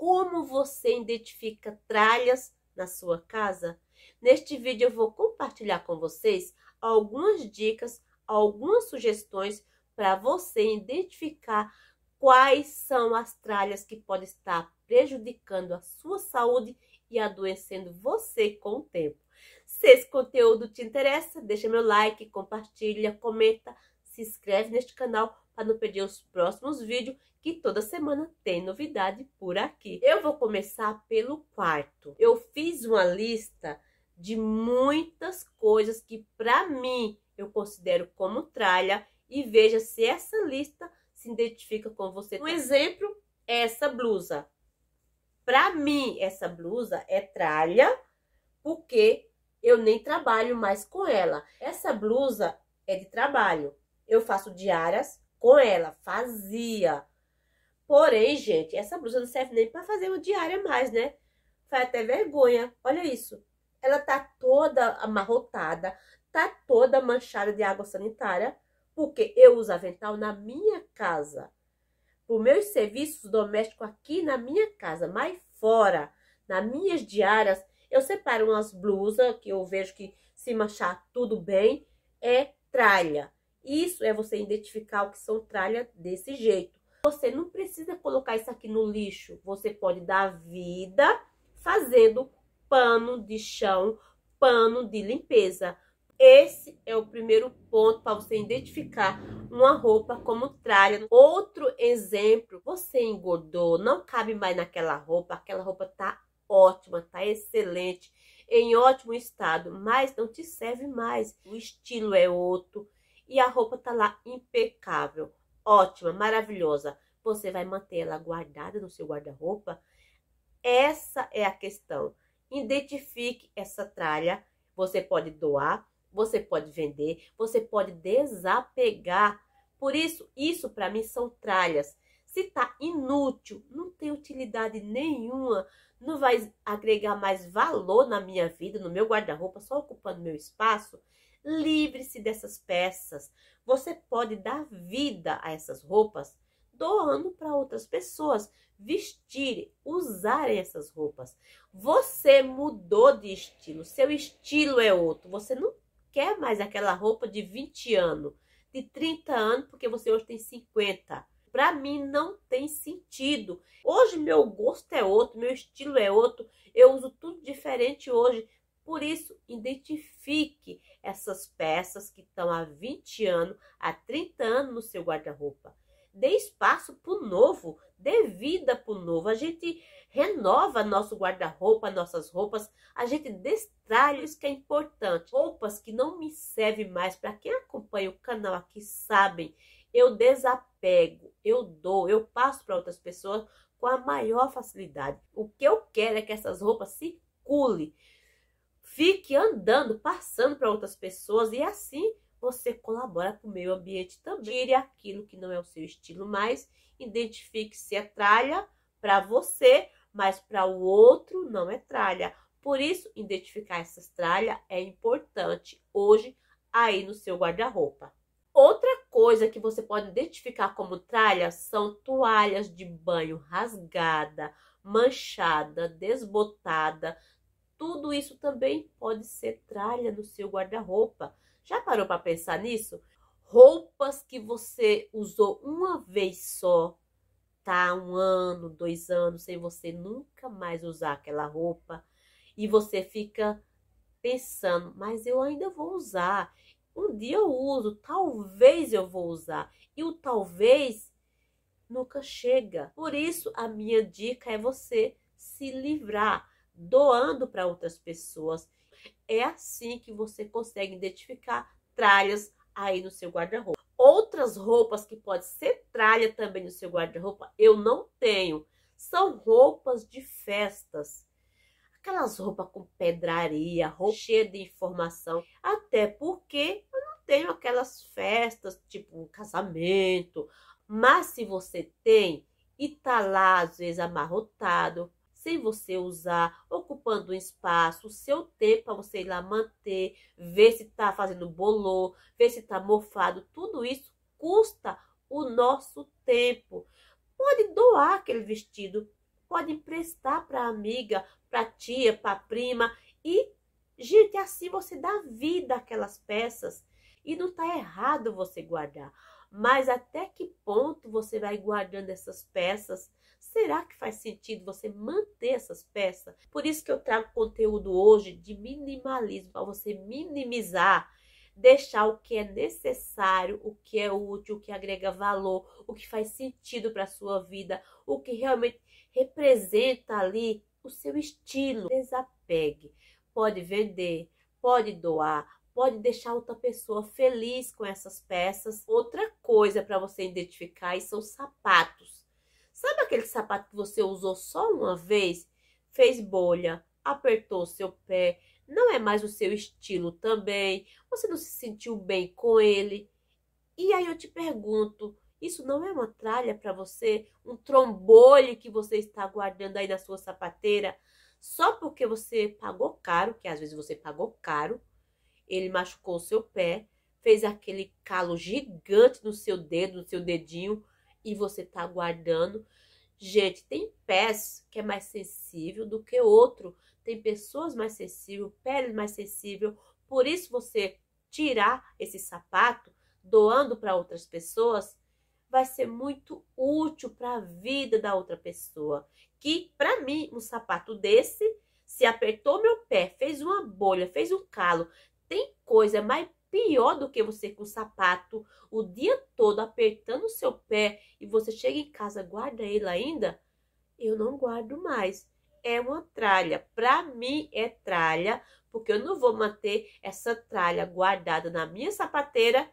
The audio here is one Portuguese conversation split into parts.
como você identifica tralhas na sua casa? Neste vídeo eu vou compartilhar com vocês algumas dicas, algumas sugestões para você identificar quais são as tralhas que podem estar prejudicando a sua saúde e adoecendo você com o tempo. Se esse conteúdo te interessa, deixa meu like, compartilha, comenta, se inscreve neste canal para não perder os próximos vídeos que toda semana tem novidade por aqui. Eu vou começar pelo quarto. Eu fiz uma lista de muitas coisas que para mim eu considero como tralha e veja se essa lista se identifica com você. Um exemplo, é essa blusa. Para mim, essa blusa é tralha porque eu nem trabalho mais com ela. Essa blusa é de trabalho. Eu faço diárias, com ela, fazia. Porém, gente, essa blusa não serve nem para fazer uma diária mais, né? Faz até vergonha. Olha isso. Ela tá toda amarrotada, tá toda manchada de água sanitária, porque eu uso avental na minha casa. Os meus serviços domésticos aqui na minha casa, mas fora, nas minhas diárias, eu separo umas blusas que eu vejo que se manchar tudo bem, é tralha. Isso é você identificar o que são tralhas desse jeito. Você não precisa colocar isso aqui no lixo. Você pode dar vida fazendo pano de chão, pano de limpeza. Esse é o primeiro ponto para você identificar uma roupa como tralha. Outro exemplo, você engordou, não cabe mais naquela roupa, aquela roupa tá ótima, tá excelente, em ótimo estado, mas não te serve mais. O estilo é outro, e a roupa tá lá impecável, ótima, maravilhosa. Você vai manter ela guardada no seu guarda-roupa? Essa é a questão. Identifique essa tralha. Você pode doar, você pode vender, você pode desapegar. Por isso, isso para mim são tralhas. Se tá inútil, não tem utilidade nenhuma, não vai agregar mais valor na minha vida, no meu guarda-roupa, só ocupando meu espaço, Livre-se dessas peças. Você pode dar vida a essas roupas doando para outras pessoas vestir, usar essas roupas. Você mudou de estilo, seu estilo é outro. Você não quer mais aquela roupa de 20 anos, de 30 anos, porque você hoje tem 50. Para mim não tem sentido. Hoje meu gosto é outro, meu estilo é outro. Eu uso tudo diferente hoje. Por isso, identifique essas peças que estão há 20 anos, há 30 anos no seu guarda-roupa. Dê espaço para o novo, dê vida para o novo. A gente renova nosso guarda-roupa, nossas roupas, a gente destralha isso que é importante. Roupas que não me servem mais, para quem acompanha o canal aqui sabem, eu desapego, eu dou, eu passo para outras pessoas com a maior facilidade. O que eu quero é que essas roupas circulem fique andando, passando para outras pessoas e assim você colabora com o meio ambiente também. Tire aquilo que não é o seu estilo mais, identifique se é tralha para você, mas para o outro não é tralha. Por isso, identificar essas tralhas é importante hoje aí no seu guarda-roupa. Outra coisa que você pode identificar como tralha são toalhas de banho rasgada, manchada, desbotada, tudo isso também pode ser tralha no seu guarda-roupa. Já parou para pensar nisso? Roupas que você usou uma vez só, tá? Um ano, dois anos, sem você nunca mais usar aquela roupa. E você fica pensando, mas eu ainda vou usar. Um dia eu uso, talvez eu vou usar. E o talvez nunca chega. Por isso, a minha dica é você se livrar doando para outras pessoas. É assim que você consegue identificar tralhas aí no seu guarda-roupa. Outras roupas que pode ser tralha também no seu guarda-roupa, eu não tenho. São roupas de festas. Aquelas roupas com pedraria, roupa cheia de informação. Até porque eu não tenho aquelas festas, tipo um casamento. Mas se você tem e tá lá, às vezes, amarrotado, sem você usar, ocupando um espaço, o seu tempo para você ir lá manter, ver se está fazendo bolô, ver se está mofado, tudo isso custa o nosso tempo. Pode doar aquele vestido, pode emprestar para amiga, para tia, para prima e, gente, assim você dá vida àquelas peças. E não está errado você guardar, mas até que ponto você vai guardando essas peças será que faz sentido você manter essas peças? Por isso que eu trago conteúdo hoje de minimalismo, para você minimizar, deixar o que é necessário, o que é útil, o que agrega valor, o que faz sentido para a sua vida, o que realmente representa ali o seu estilo. Desapegue. Pode vender, pode doar, pode deixar outra pessoa feliz com essas peças. Outra coisa para você identificar são sapatos Sabe aquele sapato que você usou só uma vez? Fez bolha, apertou seu pé, não é mais o seu estilo também, você não se sentiu bem com ele. E aí eu te pergunto, isso não é uma tralha para você, um trombolho que você está guardando aí na sua sapateira, só porque você pagou caro, que às vezes você pagou caro, ele machucou o seu pé, fez aquele calo gigante no seu dedo, no seu dedinho, e você tá guardando. Gente, tem pés que é mais sensível do que outro, tem pessoas mais sensíveis, pele mais sensível. Por isso você tirar esse sapato doando para outras pessoas vai ser muito útil para a vida da outra pessoa. Que para mim, um sapato desse, se apertou meu pé, fez uma bolha, fez um calo, tem coisa mais pior do que você com o sapato o dia todo apertando o seu pé e você chega em casa guarda ele ainda, eu não guardo mais. É uma tralha. Para mim é tralha, porque eu não vou manter essa tralha guardada na minha sapateira.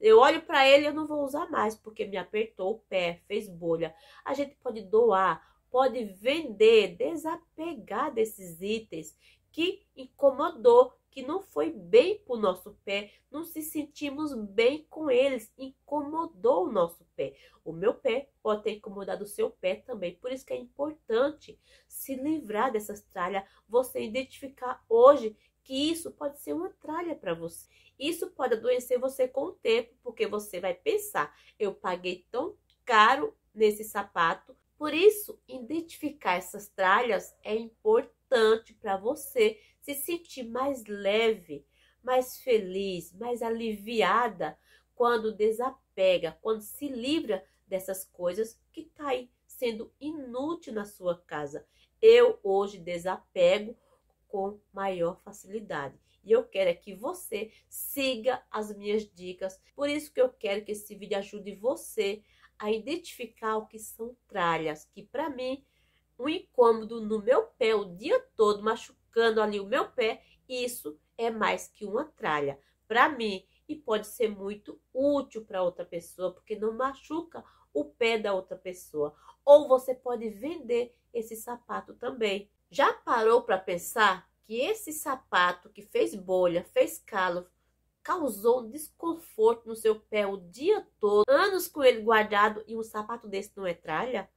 Eu olho para ele e eu não vou usar mais, porque me apertou o pé, fez bolha. A gente pode doar, pode vender, desapegar desses itens que incomodou, que não foi bem para o nosso pé, não se sentimos bem com eles, incomodou o nosso pé. O meu pé pode ter incomodado o seu pé também, por isso que é importante se livrar dessas tralhas, você identificar hoje que isso pode ser uma tralha para você. Isso pode adoecer você com o tempo, porque você vai pensar, eu paguei tão caro nesse sapato, por isso, identificar essas tralhas é importante para você se sentir mais leve, mais feliz, mais aliviada quando desapega, quando se livra dessas coisas que caem tá sendo inútil na sua casa. Eu hoje desapego com maior facilidade. E eu quero é que você siga as minhas dicas. Por isso que eu quero que esse vídeo ajude você a identificar o que são tralhas, que para mim um incômodo no meu pé o dia todo machucado machucando ali o meu pé, isso é mais que uma tralha para mim e pode ser muito útil para outra pessoa, porque não machuca o pé da outra pessoa. Ou você pode vender esse sapato também. Já parou para pensar que esse sapato que fez bolha, fez calo, causou um desconforto no seu pé o dia todo, anos com ele guardado e um sapato desse não é tralha?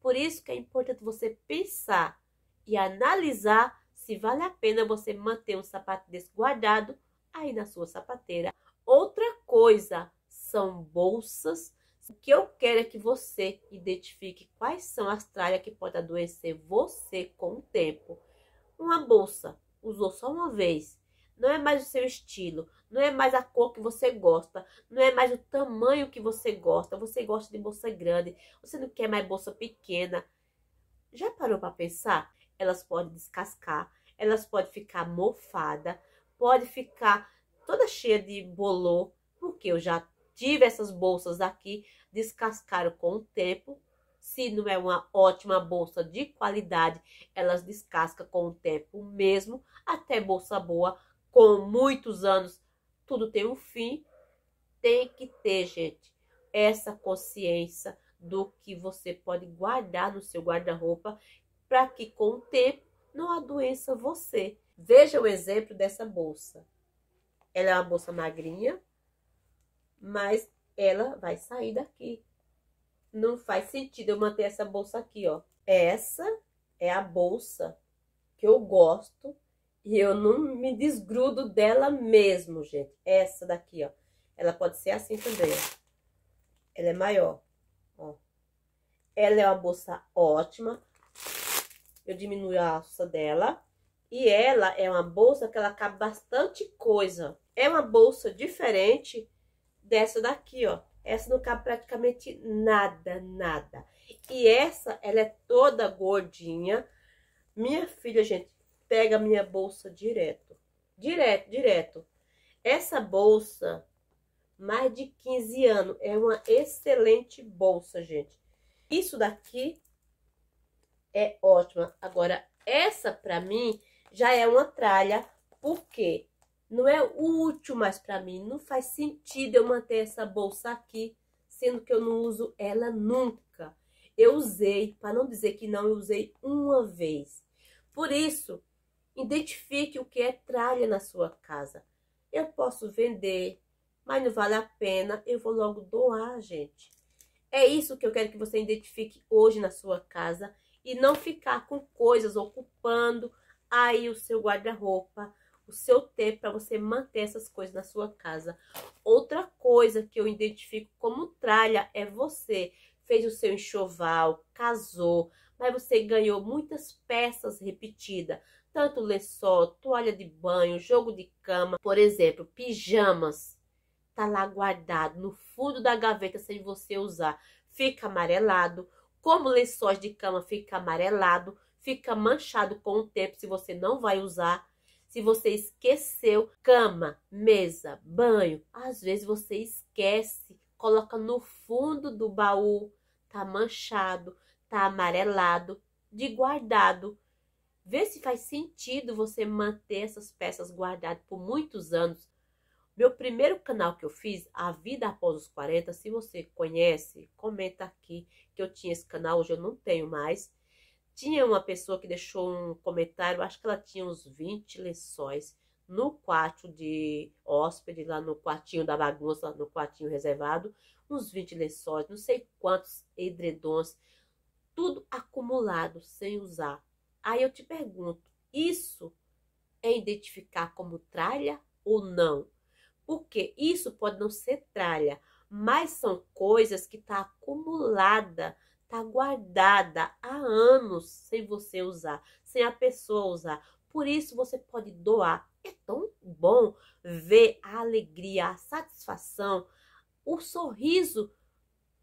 Por isso que é importante você pensar e analisar se vale a pena você manter um sapato desse guardado aí na sua sapateira. Outra coisa são bolsas. O que eu quero é que você identifique quais são as tralhas que podem adoecer você com o tempo. Uma bolsa, usou só uma vez, não é mais o seu estilo, não é mais a cor que você gosta, não é mais o tamanho que você gosta. Você gosta de bolsa grande, você não quer mais bolsa pequena. Já parou para pensar? elas podem descascar, elas podem ficar mofada, pode ficar toda cheia de bolô, porque eu já tive essas bolsas aqui, descascaram com o tempo. Se não é uma ótima bolsa de qualidade, elas descascam com o tempo mesmo, até bolsa boa, com muitos anos, tudo tem um fim. Tem que ter, gente, essa consciência do que você pode guardar no seu guarda-roupa para que com o tempo não adoeça você. Veja o exemplo dessa bolsa Ela é uma bolsa magrinha, mas ela vai sair daqui. Não faz sentido eu manter essa bolsa aqui, ó. Essa é a bolsa que eu gosto e eu não me desgrudo dela mesmo, gente. Essa daqui, ó. Ela pode ser assim também, ó. Ela é maior, ó. Ela é uma bolsa ótima eu diminuo a alça dela. E ela é uma bolsa que ela cabe bastante coisa. É uma bolsa diferente dessa daqui, ó. Essa não cabe praticamente nada, nada. E essa, ela é toda gordinha. Minha filha, gente, pega minha bolsa direto. Direto, direto. Essa bolsa, mais de 15 anos, é uma excelente bolsa, gente. Isso daqui é ótima. Agora, essa para mim já é uma tralha, porque não é útil mais para mim. Não faz sentido eu manter essa bolsa aqui, sendo que eu não uso ela nunca. Eu usei, para não dizer que não, eu usei uma vez. Por isso, identifique o que é tralha na sua casa. Eu posso vender, mas não vale a pena, eu vou logo doar, gente. É isso que eu quero que você identifique hoje na sua casa e não ficar com coisas ocupando aí o seu guarda-roupa, o seu tempo para você manter essas coisas na sua casa. Outra coisa que eu identifico como tralha é você fez o seu enxoval, casou, mas você ganhou muitas peças repetidas, tanto lençol, toalha de banho, jogo de cama, por exemplo, pijamas, tá lá guardado no fundo da gaveta sem você usar, fica amarelado, como lençóis de cama fica amarelado, fica manchado com o tempo se você não vai usar. Se você esqueceu cama, mesa, banho, às vezes você esquece, coloca no fundo do baú, tá manchado, tá amarelado, de guardado. Vê se faz sentido você manter essas peças guardadas por muitos anos. Meu primeiro canal que eu fiz, A Vida Após os 40, se você conhece, comenta aqui que eu tinha esse canal, hoje eu não tenho mais. Tinha uma pessoa que deixou um comentário, acho que ela tinha uns 20 lençóis no quarto de hóspede, lá no quartinho da bagunça, no quartinho reservado, uns 20 lençóis, não sei quantos edredons, tudo acumulado, sem usar. Aí eu te pergunto, isso é identificar como tralha ou não? porque Isso pode não ser tralha, mas são coisas que tá acumulada, tá guardada há anos sem você usar, sem a pessoa usar. Por isso você pode doar. É tão bom ver a alegria, a satisfação, o sorriso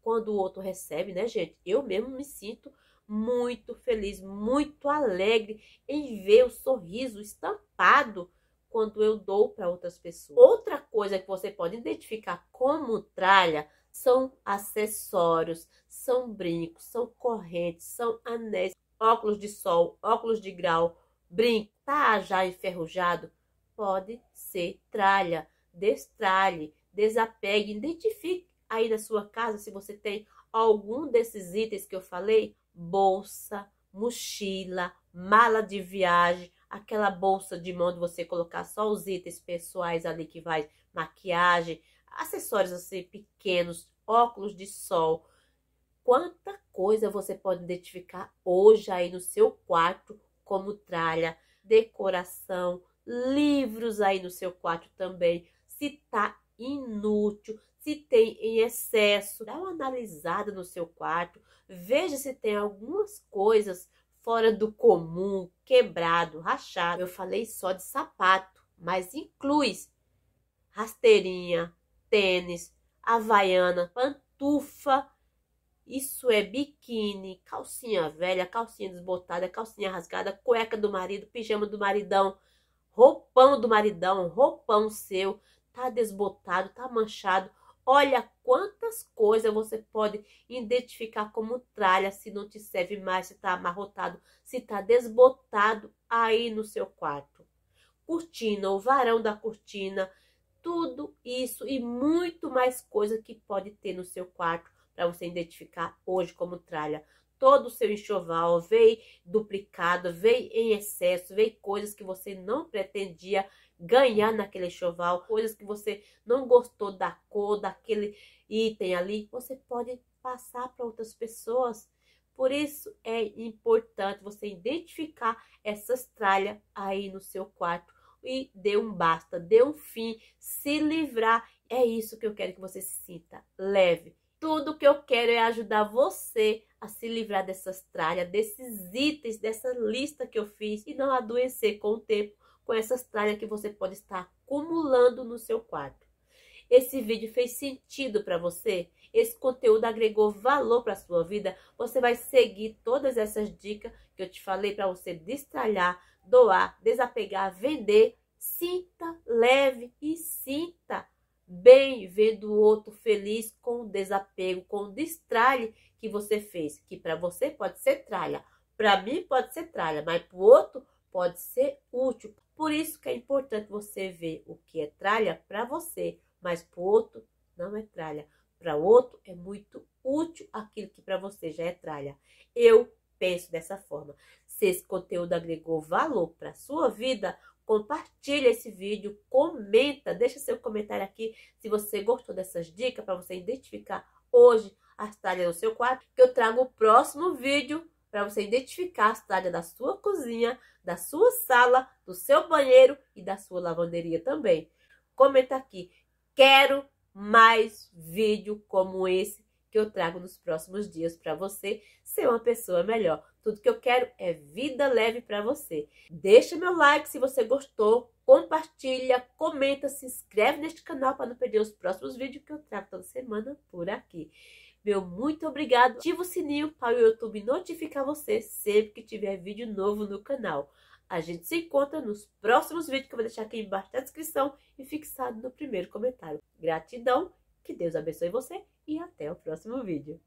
quando o outro recebe, né, gente? Eu mesmo me sinto muito feliz, muito alegre em ver o sorriso estampado quando eu dou para outras pessoas. Outra coisa que você pode identificar como tralha são acessórios, são brincos, são correntes, são anéis, óculos de sol, óculos de grau, brinco. Tá já enferrujado? Pode ser tralha. Destralhe, desapegue, identifique aí na sua casa se você tem algum desses itens que eu falei: bolsa, mochila, mala de viagem, aquela bolsa de mão de você colocar só os itens pessoais ali que vai maquiagem, acessórios assim pequenos, óculos de sol. Quanta coisa você pode identificar hoje aí no seu quarto como tralha, decoração, livros aí no seu quarto também. Se tá inútil, se tem em excesso, dá uma analisada no seu quarto, veja se tem algumas coisas fora do comum, quebrado, rachado. Eu falei só de sapato, mas inclui rasteirinha, tênis, havaiana, pantufa. Isso é biquíni, calcinha velha, calcinha desbotada, calcinha rasgada, cueca do marido, pijama do maridão, roupão do maridão, roupão seu, tá desbotado, tá manchado. Olha quantas coisas você pode identificar como tralha se não te serve mais, se está amarrotado, se está desbotado aí no seu quarto. Cortina, o varão da cortina, tudo isso e muito mais coisa que pode ter no seu quarto para você identificar hoje como tralha. Todo o seu enxoval veio duplicado, veio em excesso, veio coisas que você não pretendia ganhar naquele enxoval, coisas que você não gostou da cor, daquele item ali, você pode passar para outras pessoas. Por isso é importante você identificar essas tralhas aí no seu quarto e dê um basta, dê um fim, se livrar. É isso que eu quero que você se sinta leve. Tudo que eu quero é ajudar você a se livrar dessas tralhas, desses itens, dessa lista que eu fiz e não adoecer com o tempo com essas tralhas que você pode estar acumulando no seu quarto. Esse vídeo fez sentido para você? Esse conteúdo agregou valor para sua vida? Você vai seguir todas essas dicas que eu te falei para você destralhar, doar, desapegar, vender? Sinta leve e sinta bem vendo o outro feliz com o desapego, com o destralhe que você fez, que para você pode ser tralha, para mim pode ser tralha, mas para o outro pode ser útil. Por isso que é importante você ver o que é tralha para você, mas para o outro não é tralha. Para o outro é muito útil aquilo que para você já é tralha. Eu penso dessa forma. Se esse conteúdo agregou valor para sua vida, compartilha esse vídeo, comenta, deixa seu comentário aqui se você gostou dessas dicas para você identificar hoje as tralhas no seu quarto, que eu trago o próximo vídeo para você identificar a cidade da sua cozinha, da sua sala, do seu banheiro e da sua lavanderia também. Comenta aqui, quero mais vídeo como esse que eu trago nos próximos dias para você ser uma pessoa melhor. Tudo que eu quero é vida leve para você. Deixa meu like se você gostou, compartilha, comenta, se inscreve neste canal para não perder os próximos vídeos que eu trago toda semana por aqui. Meu muito obrigado. Ativa o sininho para o YouTube notificar você sempre que tiver vídeo novo no canal. A gente se encontra nos próximos vídeos que eu vou deixar aqui embaixo na descrição e fixado no primeiro comentário. Gratidão, que Deus abençoe você e até o próximo vídeo.